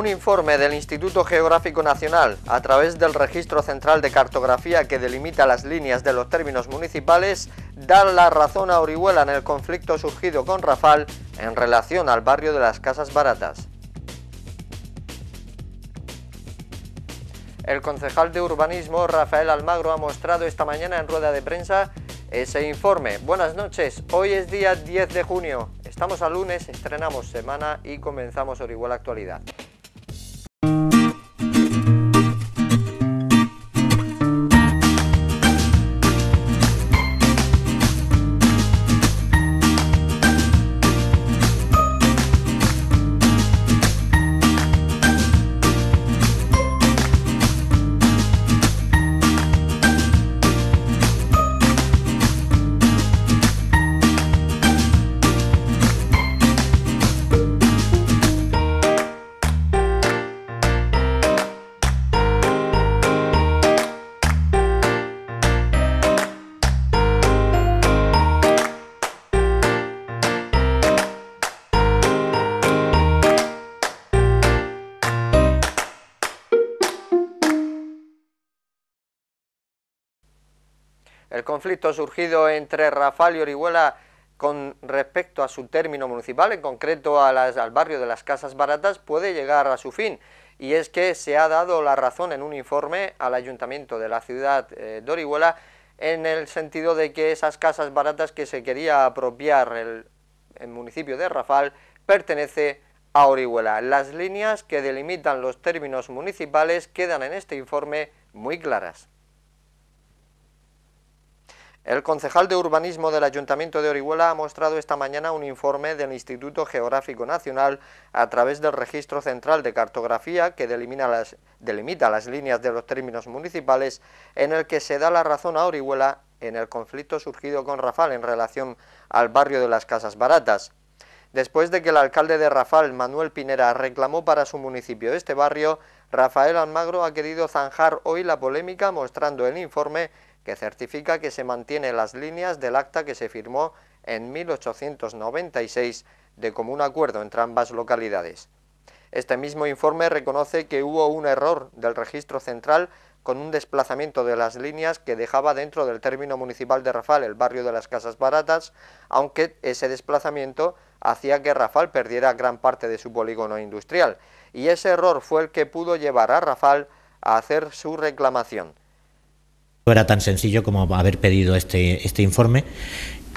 Un informe del Instituto Geográfico Nacional, a través del Registro Central de Cartografía que delimita las líneas de los términos municipales, da la razón a Orihuela en el conflicto surgido con Rafal en relación al barrio de las Casas Baratas. El concejal de Urbanismo, Rafael Almagro, ha mostrado esta mañana en rueda de prensa ese informe. Buenas noches, hoy es día 10 de junio. Estamos a lunes, estrenamos semana y comenzamos Orihuela Actualidad. El conflicto surgido entre Rafal y Orihuela con respecto a su término municipal, en concreto al barrio de las Casas Baratas, puede llegar a su fin. Y es que se ha dado la razón en un informe al ayuntamiento de la ciudad eh, de Orihuela en el sentido de que esas casas baratas que se quería apropiar el, el municipio de Rafal pertenece a Orihuela. Las líneas que delimitan los términos municipales quedan en este informe muy claras. El concejal de urbanismo del Ayuntamiento de Orihuela ha mostrado esta mañana un informe del Instituto Geográfico Nacional a través del Registro Central de Cartografía que delimita las, líneas de los términos municipales en el que se da la razón a Orihuela en el conflicto surgido con Rafal en relación al barrio de las Casas Baratas. Después de que el alcalde de Rafal, Manuel Pinera, reclamó para su municipio este barrio, Rafael Almagro ha querido zanjar hoy la polémica mostrando el informe certifica que se mantiene las líneas del acta que se firmó en 1896 de común acuerdo entre ambas localidades. Este mismo informe reconoce que hubo un error del registro central con un desplazamiento de las líneas que dejaba dentro del término municipal de Rafal el barrio de las Casas Baratas, aunque ese desplazamiento hacía que Rafal perdiera gran parte de su polígono industrial, y ese error fue el que pudo llevar a Rafal a hacer su reclamación era tan sencillo como haber pedido este, este informe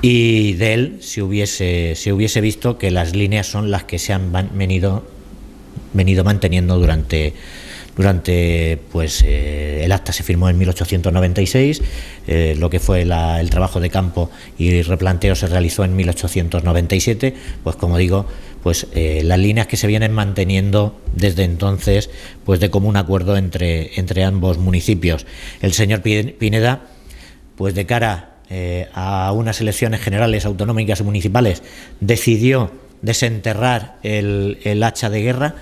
y de él se si hubiese, si hubiese visto que las líneas son las que se han venido, venido manteniendo durante durante pues eh, el acta se firmó en 1896, eh, lo que fue el trabajo de campo y replanteo se realizó en 1897, pues como digo, pues eh, las líneas que se vienen manteniendo desde entonces, pues de común acuerdo entre, ambos municipios. El señor Pineda, pues de cara a unas elecciones generales, autonómicas y municipales, decidió desenterrar el, el hacha de guerra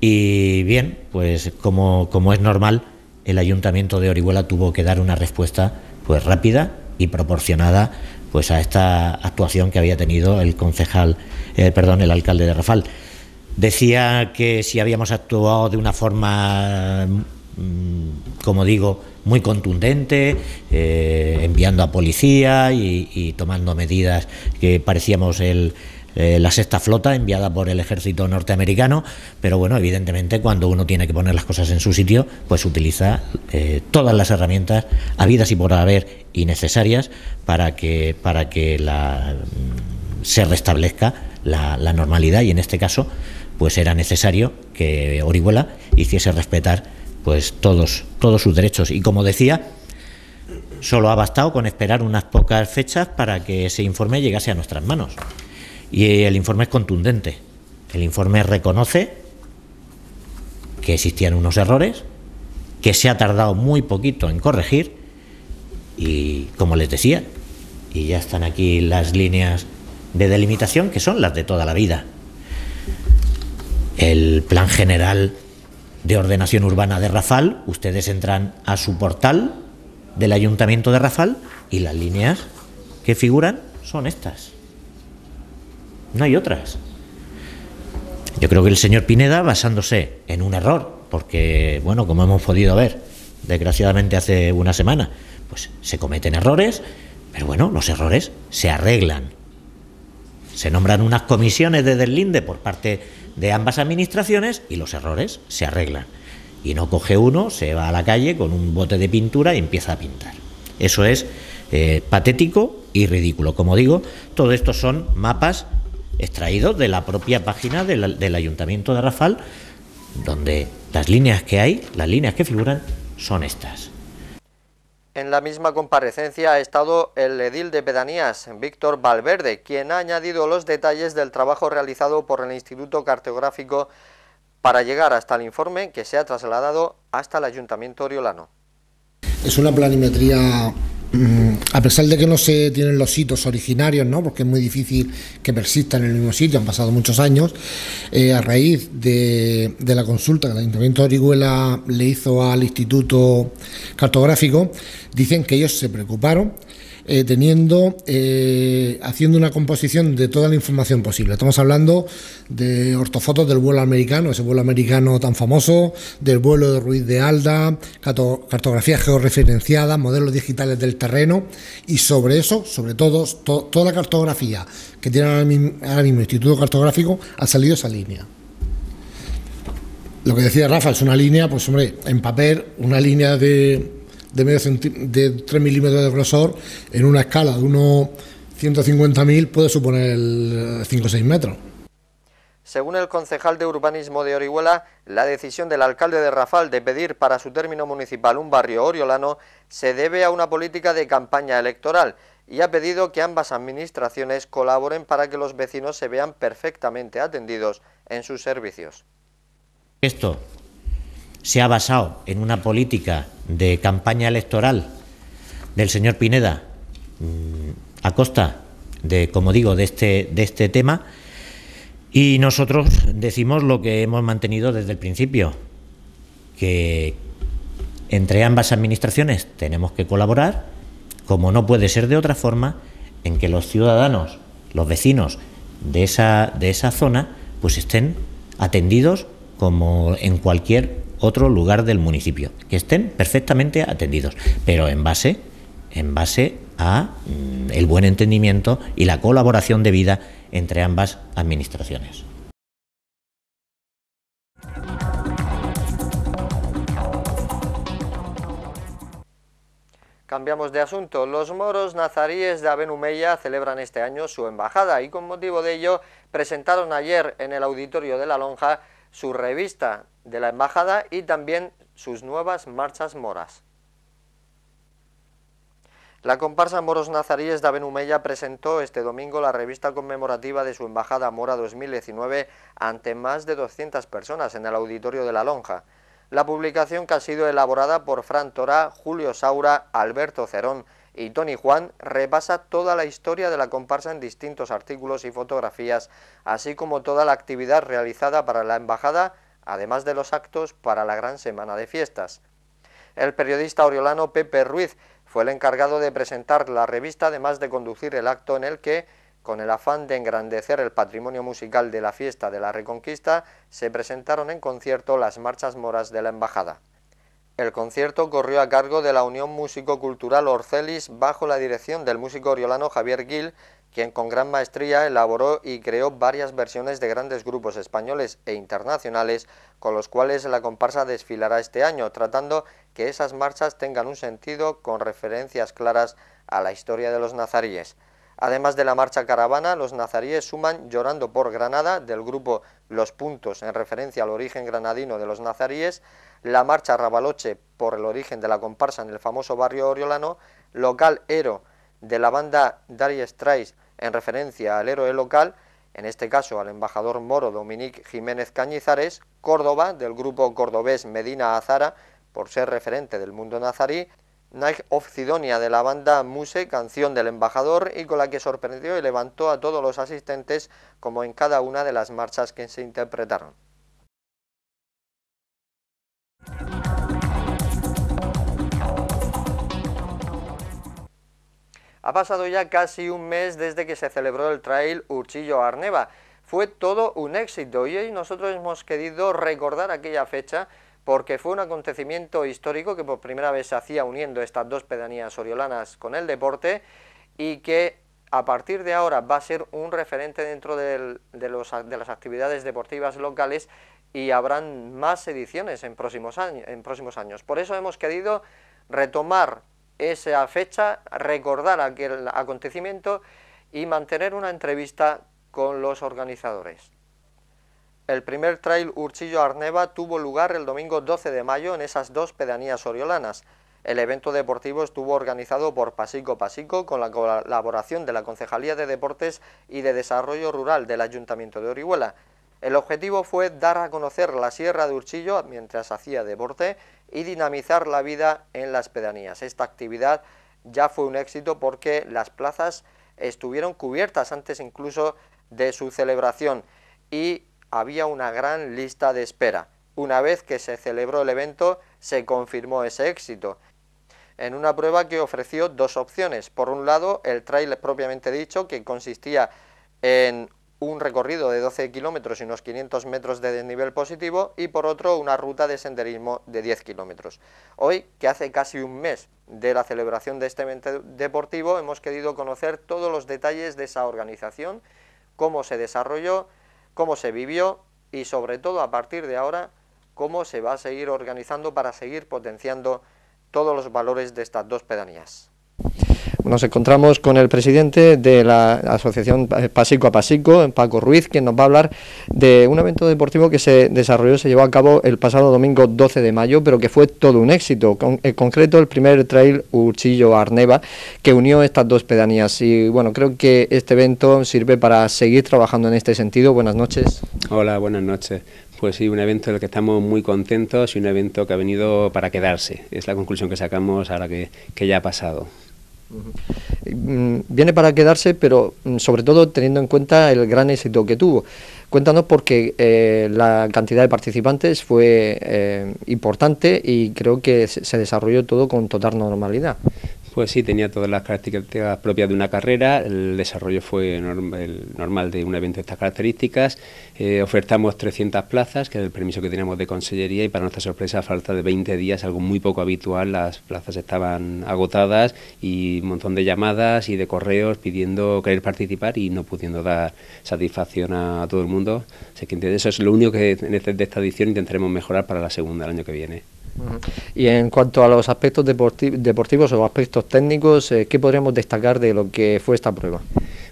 y bien, pues como, es normal, el ayuntamiento de Orihuela tuvo que dar una respuesta pues rápida y proporcionada pues a esta actuación que había tenido el concejal, eh, perdón, el alcalde de Rafal. Decía que si habíamos actuado de una forma, mm, como digo, muy contundente, eh, enviando a policía y tomando medidas que parecíamos el, eh, la sexta flota enviada por el ejército norteamericano, pero bueno, evidentemente cuando uno tiene que poner las cosas en su sitio, pues utiliza eh, todas las herramientas habidas y por haber y necesarias para que, para que la, mm, se restablezca la, normalidad y en este caso pues era necesario que Orihuela hiciese respetar pues todos, todos sus derechos y como decía solo ha bastado con esperar unas pocas fechas para que ese informe llegase a nuestras manos. Y el informe es contundente. El informe reconoce que existían unos errores, que se ha tardado muy poquito en corregir y, como les decía, y ya están aquí las líneas de delimitación que son las de toda la vida. El plan general de ordenación urbana de Rafal, ustedes entran a su portal del ayuntamiento de Rafal y las líneas que figuran son estas. No hay otras. Yo creo que el señor Pineda, basándose en un error, porque, bueno, como hemos podido ver, desgraciadamente hace una semana, pues se cometen errores, pero bueno, los errores se arreglan. Se nombran unas comisiones de deslinde por parte de ambas administraciones y los errores se arreglan. Y no coge uno, se va a la calle con un bote de pintura y empieza a pintar. Eso es eh, patético y ridículo. Como digo, todo esto son mapas ...extraído de la propia página del Ayuntamiento de Rafal, donde las líneas que hay, las líneas que figuran, son estas. En la misma comparecencia ha estado el edil de pedanías, Víctor Valverde, quien ha añadido los detalles del trabajo realizado por el Instituto Cartográfico para llegar hasta el informe que se ha trasladado hasta el Ayuntamiento Oriolano. Es una planimetría Mm, a pesar de que no se tienen los sitios originarios, ¿no? porque es muy difícil que persistan en el mismo sitio, han pasado muchos años, eh, a raíz de, de, la consulta que el Ayuntamiento de Orihuela le hizo al Instituto Cartográfico, dicen que ellos se preocuparon eh, teniendo, eh, haciendo una composición de toda la información posible. Estamos hablando de ortofotos del vuelo americano, ese vuelo americano tan famoso, del vuelo de Ruiz de Alda, cartografía georreferenciada, modelos digitales del terreno y sobre eso, sobre todo, toda la cartografía que tiene ahora mismo el Instituto Cartográfico ha salido esa línea lo que decía Rafa, es una línea, pues hombre, en papel, una línea de de, medio de 3 milímetros de grosor en una escala de unos 150.000 puede suponer 5 eh, o 6 metros. Según el concejal de urbanismo de Orihuela, la decisión del alcalde de Rafal de pedir para su término municipal un barrio oriolano se debe a una política de campaña electoral y ha pedido que ambas administraciones colaboren para que los vecinos se vean perfectamente atendidos en sus servicios. Esto se ha basado en una política de campaña electoral del señor Pineda mm, a costa de, como digo, de este, de este tema. Y nosotros decimos lo que hemos mantenido desde el principio, que entre ambas administraciones tenemos que colaborar, como no puede ser de otra forma, en que los ciudadanos, los vecinos de esa, de esa zona, pues estén atendidos como en cualquier otro lugar del municipio, que estén perfectamente atendidos, pero en base, en base a mm, el buen entendimiento y la colaboración debida entre ambas administraciones. Cambiamos de asunto. Los moros nazaríes de Abenumeya celebran este año su embajada y con motivo de ello presentaron ayer en el auditorio de La Lonja su revista de la embajada y también sus nuevas marchas moras. La comparsa Moros Nazaríes de Abenumella presentó este domingo la revista conmemorativa de su embajada mora 2019 ante más de 200 personas en el auditorio de La Lonja. La publicación que ha sido elaborada por Fran Torá, Julio Saura, Alberto Cerón y Tony Juan repasa toda la historia de la comparsa en distintos artículos y fotografías, así como toda la actividad realizada para la embajada además de los actos para la gran semana de fiestas. El periodista oriolano Pepe Ruiz fue el encargado de presentar la revista, además de conducir el acto en el que, con el afán de engrandecer el patrimonio musical de la fiesta de la Reconquista, se presentaron en concierto las marchas moras de la Embajada. El concierto corrió a cargo de la Unión Músico-Cultural Orcelis bajo la dirección del músico oriolano Javier Gil, quien con gran maestría elaboró y creó varias versiones de grandes grupos españoles e internacionales con los cuales la comparsa desfilará este año, tratando que esas marchas tengan un sentido con referencias claras a la historia de los nazaríes. Además de la marcha caravana, los nazaríes suman Llorando por Granada del grupo Los Puntos en referencia al origen granadino de los nazaríes, la marcha Rabaloche por el origen de la comparsa en el famoso barrio oriolano, local Ero de la banda Darius Trice, en referencia al héroe local, en este caso al embajador moro Dominique Jiménez Cañizares, Córdoba, del grupo cordobés Medina Azara, por ser referente del mundo nazarí, Night of Sidonia de la banda Muse, canción del embajador, y con la que sorprendió y levantó a todos los asistentes como en cada una de las marchas que se interpretaron. Ha pasado ya casi un mes desde que se celebró el trail Urchillo-Arneva. Fue todo un éxito y hoy nosotros hemos querido recordar aquella fecha porque fue un acontecimiento histórico que por primera vez se hacía uniendo estas dos pedanías oriolanas con el deporte y que a partir de ahora va a ser un referente dentro de, las actividades deportivas locales y habrán más ediciones en próximos años. Por eso hemos querido retomar esa fecha, recordar aquel acontecimiento y mantener una entrevista con los organizadores. El primer trail Urchillo-Arneva tuvo lugar el domingo 12 de mayo en esas dos pedanías oriolanas. El evento deportivo estuvo organizado por Pasico Pasico con la colaboración de la Concejalía de Deportes y de Desarrollo Rural del Ayuntamiento de Orihuela. El objetivo fue dar a conocer la Sierra de Urchillo mientras hacía deporte y dinamizar la vida en las pedanías. Esta actividad ya fue un éxito porque las plazas estuvieron cubiertas antes incluso de su celebración y había una gran lista de espera. Una vez que se celebró el evento, se confirmó ese éxito. En una prueba que ofreció dos opciones. Por un lado, el trail propiamente dicho, que consistía en un recorrido de 12 kilómetros y unos 500 metros de desnivel positivo y por otro una ruta de senderismo de 10 kilómetros. Hoy, que hace casi un mes de la celebración de este evento deportivo, hemos querido conocer todos los detalles de esa organización, cómo se desarrolló, cómo se vivió y sobre todo a partir de ahora cómo se va a seguir organizando para seguir potenciando todos los valores de estas dos pedanías. Nos encontramos con el presidente de la asociación eh, Pasico a Pasico, Paco Ruiz, quien nos va a hablar de un evento deportivo que se desarrolló, se llevó a cabo el pasado domingo 12 de mayo, pero que fue todo un éxito. en concreto, el primer trail Uchillo-Arneva, que unió estas dos pedanías. Y bueno, creo que este evento sirve para seguir trabajando en este sentido. Buenas noches. Hola, buenas noches. Pues sí, un evento del que estamos muy contentos y un evento que ha venido para quedarse. Es la conclusión que sacamos ahora que ya ha pasado. Eh, mm, viene para quedarse, pero mm, sobre todo teniendo en cuenta el gran éxito que tuvo. Cuéntanos porque eh, la cantidad de participantes fue eh, importante y creo que se desarrolló todo con total normalidad. Pues sí, tenía todas las características propias de una carrera, el desarrollo fue normal de un evento de estas características, eh, ofertamos 300 plazas, que era el permiso que teníamos de consellería, y para nuestra sorpresa, a falta de 20 días, algo muy poco habitual, las plazas estaban agotadas y un montón de llamadas y de correos pidiendo querer participar y no pudiendo dar satisfacción a, todo el mundo. Así que eso es lo único que este, de esta edición intentaremos mejorar para la segunda, el año que viene. Y en cuanto a los aspectos deportivos o aspectos técnicos, eh, ¿qué podríamos destacar de lo que fue esta prueba?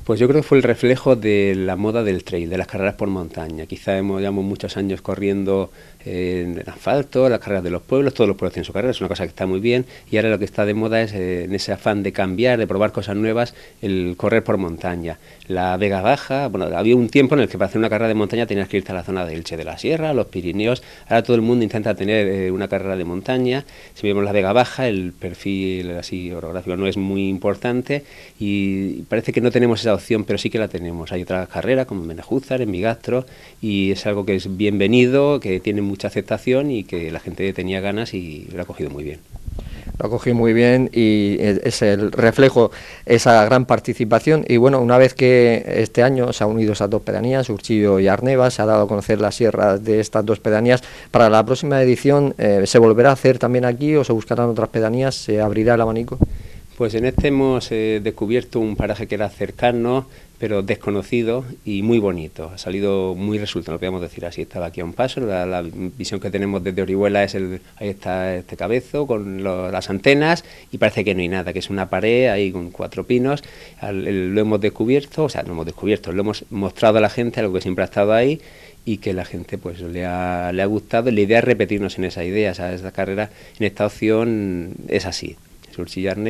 Pues yo creo que fue el reflejo de la moda del trail, de las carreras por montaña. Quizá hemos, llevamos muchos años corriendo en asfalto, las carreras de los pueblos, todos los pueblos tienen su carrera, es una cosa que está muy bien y ahora lo que está de moda es eh, en ese afán de cambiar, de probar cosas nuevas, el correr por montaña. La Vega Baja, bueno, había un tiempo en el que para hacer una carrera de montaña tenías que irte a la zona de Elche de la Sierra, los Pirineos, ahora todo el mundo intenta tener eh, una carrera de montaña, si vemos la Vega Baja, el perfil así orográfico no es muy importante y parece que no tenemos esa opción, pero sí que la tenemos. Hay otras carreras como Menajúzar, en Migastro y es algo que es bienvenido, que tiene mucha aceptación y que la gente tenía ganas y lo ha cogido muy bien lo ha cogido muy bien y es el reflejo esa gran participación y bueno una vez que este año se han unido esas dos pedanías Urchillo y Arneva se ha dado a conocer la sierra de estas dos pedanías para la próxima edición eh, se volverá a hacer también aquí o se buscarán otras pedanías se abrirá el abanico pues en este hemos eh, descubierto un paraje que era cercano pero desconocido y muy bonito... Ha salido muy resultante, lo podemos decir así. Estaba aquí a un paso, la, visión que tenemos desde Orihuela es el, ahí está este cabezo con las antenas y parece que no hay nada, que es una pared ahí con cuatro pinos. lo hemos descubierto, o sea, no hemos descubierto, lo hemos mostrado a la gente, lo que siempre ha estado ahí y que la gente pues le ha, le ha gustado. La idea es repetirnos en esa idea, o esta carrera, en esta opción es así.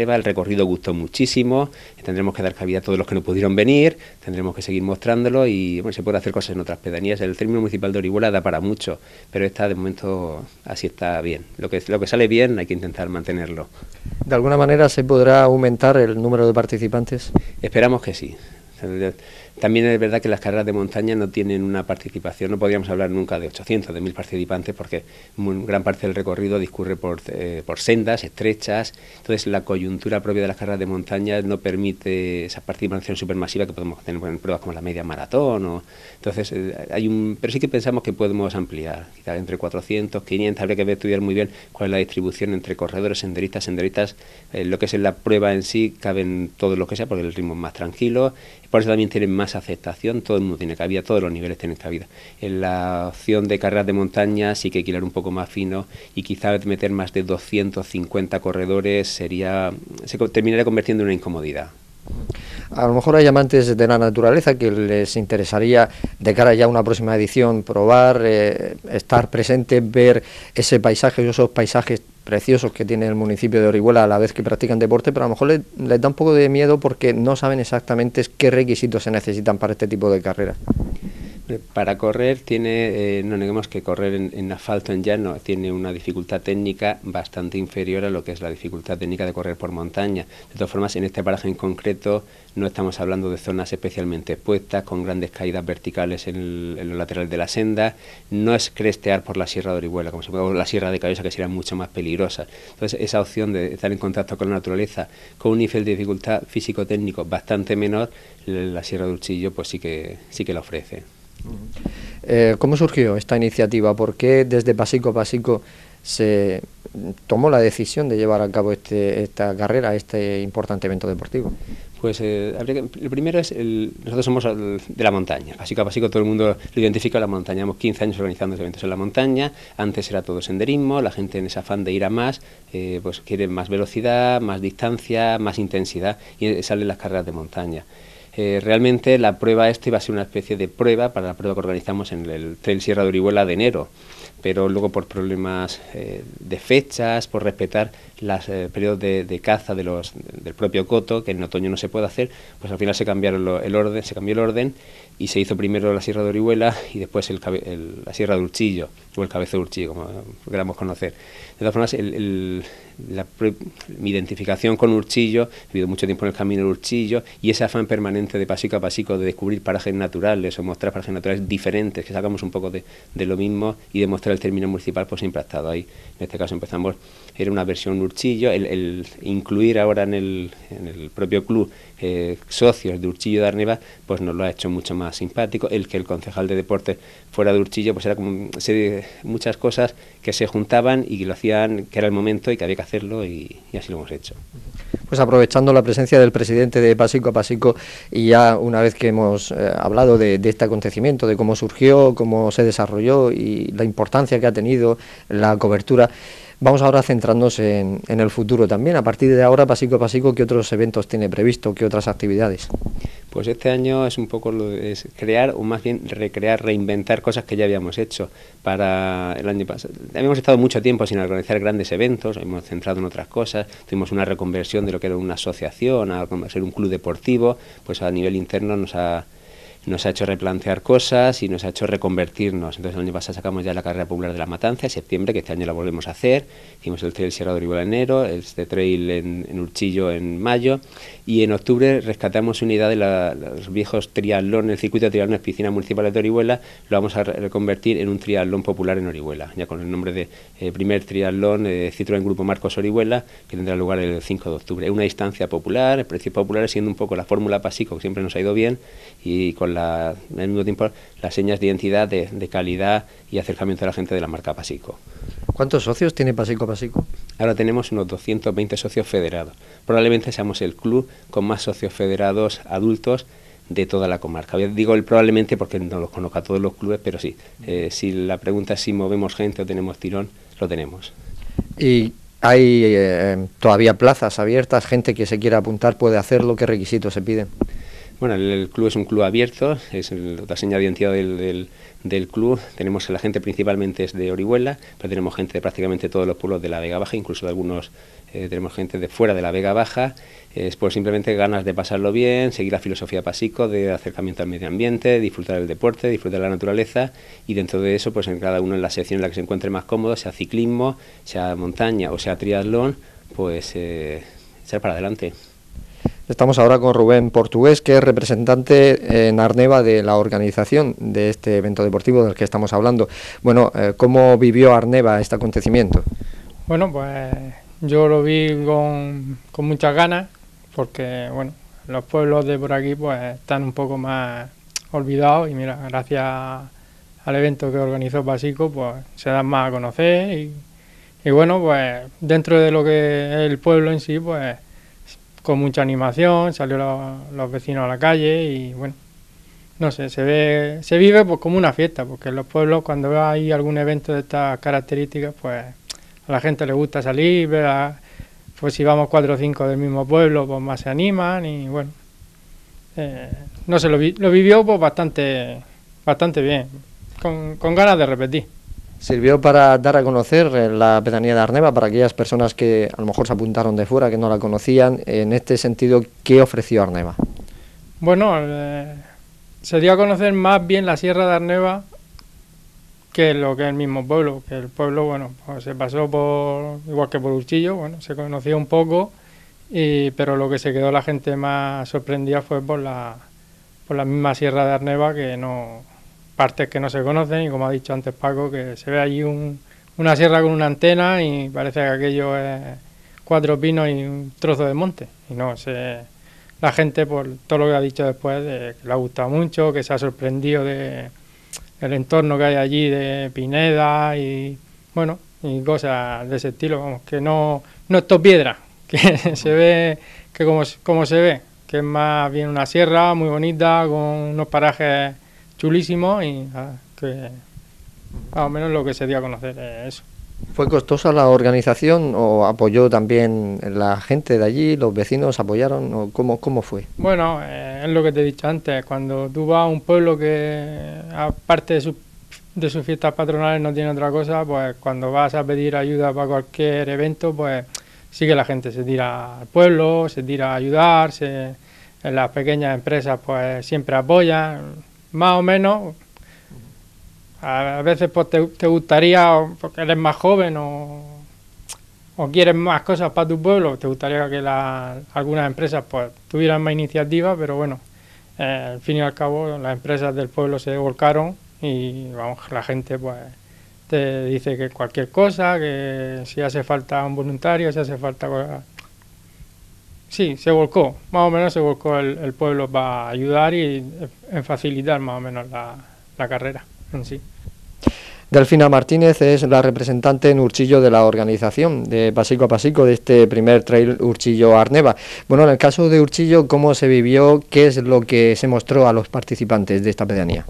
El recorrido gustó muchísimo, tendremos que dar cabida a todos los que no pudieron venir, tendremos que seguir mostrándolo y bueno, se puede hacer cosas en otras pedanías. El término municipal de Orihuela da para mucho, pero está de momento así está bien. Lo que, lo que sale bien hay que intentar mantenerlo. ¿De alguna manera se podrá aumentar el número de participantes? Esperamos que sí. También es verdad que las carreras de montaña no tienen una participación, no podríamos hablar nunca de 800, de 1000 participantes, porque gran parte del recorrido discurre eh, por, sendas estrechas, entonces la coyuntura propia de las carreras de montaña no permite esa participación supermasiva que podemos tener en pruebas como la media maratón, o, entonces eh, hay un, pero sí que pensamos que podemos ampliar, quizás entre 400, 500, habría que estudiar muy bien cuál es la distribución entre corredores, senderistas, senderistas, eh, lo que es en la prueba en sí caben todo lo que sea, porque el ritmo es más tranquilo, por eso también tienen más aceptación, todo el mundo tiene cabida, todos los niveles tienen cabida. En la opción de carreras de montaña sí que hay un poco más fino y quizás meter más de 250 corredores sería se terminaría convirtiendo en una incomodidad. A lo mejor hay amantes de la naturaleza que les interesaría, de cara ya a una próxima edición, probar, eh, estar presente, ver ese paisaje, esos paisajes preciosos que tiene el municipio de Orihuela a la vez que practican deporte, pero a lo mejor les, da un poco de miedo porque no saben exactamente qué requisitos se necesitan para este tipo de carreras. Para correr tiene, eh, no neguemos que correr en, asfalto en llano tiene una dificultad técnica bastante inferior a lo que es la dificultad técnica de correr por montaña. De todas formas, en este paraje en concreto no estamos hablando de zonas especialmente expuestas, con grandes caídas verticales en, los laterales de la senda, no es crestear por la Sierra de Orihuela, como se puede, la Sierra de Cabeza, que sería mucho más peligrosa. Entonces, esa opción de estar en contacto con la naturaleza, con un nivel de dificultad físico-técnico bastante menor, la Sierra de Urchillo pues sí que, sí que la ofrece. Eh, ¿Cómo surgió esta iniciativa? ¿Por qué desde Pasico a Pasico se tomó la decisión de llevar a cabo este, esta carrera, este importante evento deportivo? Pues eh, el primero es, el, nosotros somos de la montaña, básico a básico todo el mundo lo identifica la montaña, llevamos 15 años organizando eventos en la montaña, antes era todo senderismo, la gente en ese afán de ir a más, eh, pues quiere más velocidad, más distancia, más intensidad y salen las carreras de montaña. Eh, realmente la prueba esta iba a ser una especie de prueba para la prueba que organizamos en el Trail Sierra de Orihuela de enero, pero luego por problemas eh, de fechas, por respetar los eh, periodos de, caza de los, del propio coto, que en otoño no se puede hacer, pues al final se cambiaron el orden, se cambió el orden y se hizo primero la Sierra de Orihuela y después el, la Sierra de Urchillo, o el Cabeza de Urchillo, como queramos conocer. De todas formas, el la, mi identificación con Urchillo, he vivido mucho tiempo en el camino de Urchillo, y ese afán permanente de pasico a pasico de descubrir parajes naturales o mostrar parajes naturales diferentes, que sacamos un poco de, lo mismo y demostrar el término municipal, pues siempre ahí. En este caso empezamos, era una versión Urchillo, el, incluir ahora en el, propio club eh, socios de Urchillo de Arneva, pues nos lo ha hecho mucho más simpático. El que el concejal de deportes fuera de Urchillo, pues era como de muchas cosas que se juntaban y que lo hacían, que era el momento y que había que hacer hacerlo y, así lo hemos hecho. Pues aprovechando la presencia del presidente de Pasico a Pasico y ya una vez que hemos eh, hablado de, este acontecimiento, de cómo surgió, cómo se desarrolló y la importancia que ha tenido la cobertura, vamos ahora centrándonos en, en el futuro también. A partir de ahora, Pasico a Pasico, ¿qué otros eventos tiene previsto? ¿Qué otras actividades? Pues este año es un poco lo crear, o más bien recrear, reinventar cosas que ya habíamos hecho. Para el año pasado, habíamos estado mucho tiempo sin organizar grandes eventos, hemos centrado en otras cosas, tuvimos una reconversión de lo que era una asociación a ser un club deportivo, pues a nivel interno nos ha nos ha hecho replantear cosas y nos ha hecho reconvertirnos. Entonces el año pasado sacamos ya la carrera popular de la Matanza, en septiembre, que este año la volvemos a hacer. Hicimos el trail Sierra de Orihuela en enero, ...el este trail en, en, Urchillo en mayo y en octubre rescatamos una idea de los viejos triatlón, el circuito de triatlones piscinas municipal de Orihuela, lo vamos a reconvertir en un triatlón popular en Orihuela, ya con el nombre de eh, primer triatlón eh, Citroën Grupo Marcos Orihuela, que tendrá lugar el 5 de octubre. una distancia popular, el precio popular siendo un poco la fórmula pasico que siempre nos ha ido bien y con la, al mismo tiempo las señas de identidad, de, calidad y acercamiento a la gente de la marca Pasico. ¿Cuántos socios tiene Pasico Pasico? Ahora tenemos unos 220 socios federados. Probablemente seamos el club con más socios federados adultos de toda la comarca. Digo el probablemente porque no los conozco a todos los clubes, pero sí. Eh, si la pregunta es si movemos gente o tenemos tirón, lo tenemos. ¿Y hay eh, todavía plazas abiertas? ¿Gente que se quiera apuntar puede hacerlo? ¿Qué requisitos se piden? Bueno, el, club es un club abierto, es la señal de identidad del, club. Tenemos la gente principalmente es de Orihuela, pero tenemos gente de prácticamente todos los pueblos de la Vega Baja, incluso de algunos eh, tenemos gente de fuera de la Vega Baja. Es por simplemente ganas de pasarlo bien, seguir la filosofía pasico de acercamiento al medio ambiente, disfrutar del deporte, disfrutar la naturaleza y dentro de eso, pues en cada uno en la sección en la que se encuentre más cómodo, sea ciclismo, sea montaña o sea triatlón, pues eh, echar para adelante. Estamos ahora con Rubén Portugués, que es representante en Arneva de la organización de este evento deportivo del que estamos hablando. Bueno, eh, ¿cómo vivió Arneva este acontecimiento? Bueno, pues yo lo vi con, muchas ganas, porque bueno, los pueblos de por aquí pues están un poco más olvidados y mira, gracias al evento que organizó Basico, pues se dan más a conocer y, y bueno, pues dentro de lo que es el pueblo en sí, pues con mucha animación, salió los vecinos a la calle y bueno, no sé, se ve, se vive pues, como una fiesta, porque en los pueblos cuando hay algún evento de estas características, pues a la gente le gusta salir, pues si vamos cuatro o cinco del mismo pueblo, pues más se animan y bueno, eh, no sé, lo, vivió pues bastante, bastante bien, con, con ganas de repetir. Sirvió para dar a conocer eh, la pedanía de Arneva para aquellas personas que a lo mejor se apuntaron de fuera, que no la conocían. En este sentido, ¿qué ofreció Arneva? Bueno, eh, se dio a conocer más bien la Sierra de Arneva que lo que es el mismo pueblo, que el pueblo, bueno, pues se pasó por, igual que por Uchillo, bueno, se conocía un poco, pero lo que se quedó la gente más sorprendida fue por la, por la misma Sierra de Arneva que no, partes que no se conocen y como ha dicho antes Paco, que se ve allí una sierra con una antena y parece que aquello es cuatro pinos y un trozo de monte. Y no, se, la gente por todo lo que ha dicho después, que le ha gustado mucho, que se ha sorprendido de el entorno que hay allí de Pineda y bueno, y cosas de ese estilo, vamos, que no, no es piedra, que se ve, que como, como se ve, que es más bien una sierra muy bonita, con unos parajes chulísimo y ah, que más ah, o menos lo que se dio a conocer es eh, eso. ¿Fue costosa la organización o apoyó también la gente de allí, los vecinos apoyaron o cómo, fue? Bueno, eh, es lo que te he dicho antes, cuando tú vas a un pueblo que aparte de, de sus fiestas patronales no tiene otra cosa, pues cuando vas a pedir ayuda para cualquier evento, pues sí que la gente se tira al pueblo, se tira a ayudar, en las pequeñas empresas pues siempre apoyan más o menos, a veces pues, te, gustaría, porque eres más joven o, quieres más cosas para tu pueblo, te gustaría que la, algunas empresas pues, tuvieran más iniciativa, pero bueno, eh, al fin y al cabo las empresas del pueblo se volcaron y vamos, la gente pues te dice que cualquier cosa, que si hace falta un voluntario, si hace falta Sí, se volcó, más o menos se volcó el, pueblo para ayudar y eh, en facilitar más o menos la, la carrera en sí. Delfina Martínez es la representante en Urchillo de la organización de Pasico a Pasico de este primer trail Urchillo-Arneva. Bueno, en el caso de Urchillo, ¿cómo se vivió? ¿Qué es lo que se mostró a los participantes de esta pedanía?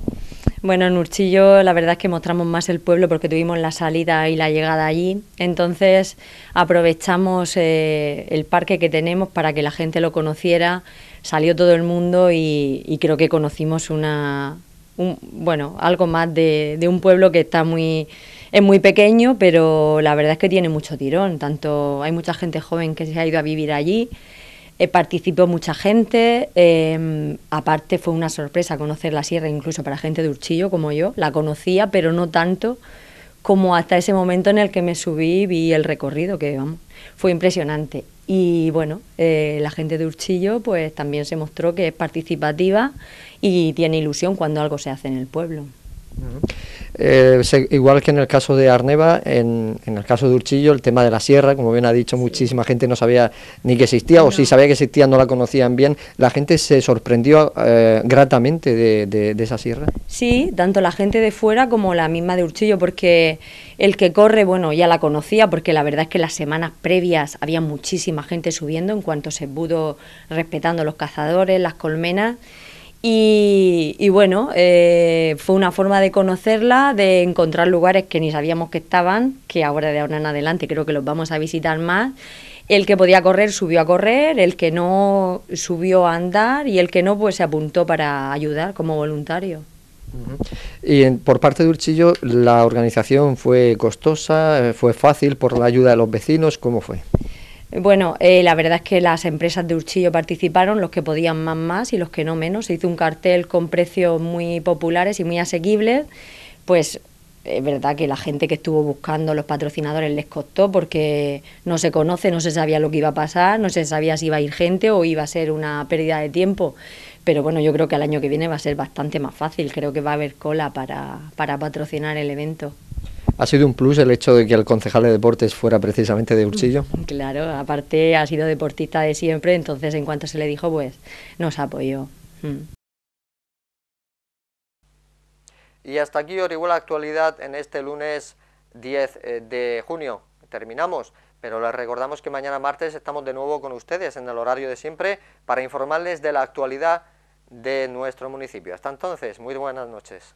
Bueno, en Urchillo la verdad es que mostramos más el pueblo porque tuvimos la salida y la llegada allí. Entonces aprovechamos eh, el parque que tenemos para que la gente lo conociera. Salió todo el mundo y, creo que conocimos una, bueno, algo más de, de, un pueblo que está muy, es muy pequeño, pero la verdad es que tiene mucho tirón. Tanto hay mucha gente joven que se ha ido a vivir allí eh, participó mucha gente, em, aparte fue una sorpresa conocer la sierra incluso para gente de Urchillo como yo, la conocía pero no tanto como hasta ese momento en el que me subí y vi el recorrido, que fue impresionante. Y bueno, eh, la gente de Urchillo pues también se mostró que es participativa y tiene ilusión cuando algo se hace en el pueblo. Eh, igual que en el caso de Arneva, en, el caso de Urchillo, el tema de la sierra, como bien ha dicho, muchísima gente no sabía ni que existía, o si sabía que existía no la conocían bien. La gente se sorprendió eh, gratamente de, esa sierra. Sí, tanto la gente de fuera como la misma de Urchillo, porque el que corre, bueno, ya la conocía, porque la verdad es que las semanas previas había muchísima gente subiendo en cuanto se pudo respetando los cazadores, las colmenas. Y, bueno, eh, fue una forma de conocerla, de encontrar lugares que ni sabíamos que estaban, que ahora de ahora en adelante creo que los vamos a visitar más. El que podía correr subió a correr, el que no subió a andar y el que no pues se apuntó para ayudar como voluntario. Y por parte de Urchillo, ¿la organización fue costosa? ¿Fue fácil por la ayuda de los vecinos? ¿Cómo fue? Bueno, eh, la verdad es que las empresas de Urchillo participaron, los que podían más más y los que no menos. Se hizo un cartel con precios muy populares y muy asequibles, pues es verdad que la gente que estuvo buscando los patrocinadores les costó porque no se conoce, no se sabía lo que iba a pasar, no se sabía si iba a ir gente o iba a ser una pérdida de tiempo. Pero bueno, yo creo que el año que viene va a ser bastante más fácil, creo que va a haber cola para, para patrocinar el evento. ¿Ha sido un plus el hecho de que el concejal de deportes fuera precisamente de Urchillo? Mm, claro, aparte ha sido deportista de siempre, entonces en cuanto se le dijo, pues nos apoyó. Mm. Y hasta aquí Orihuela Actualidad en este lunes 10 eh, de junio. Terminamos, pero les recordamos que mañana martes estamos de nuevo con ustedes en el horario de siempre para informarles de la actualidad de nuestro municipio. Hasta entonces, muy buenas noches.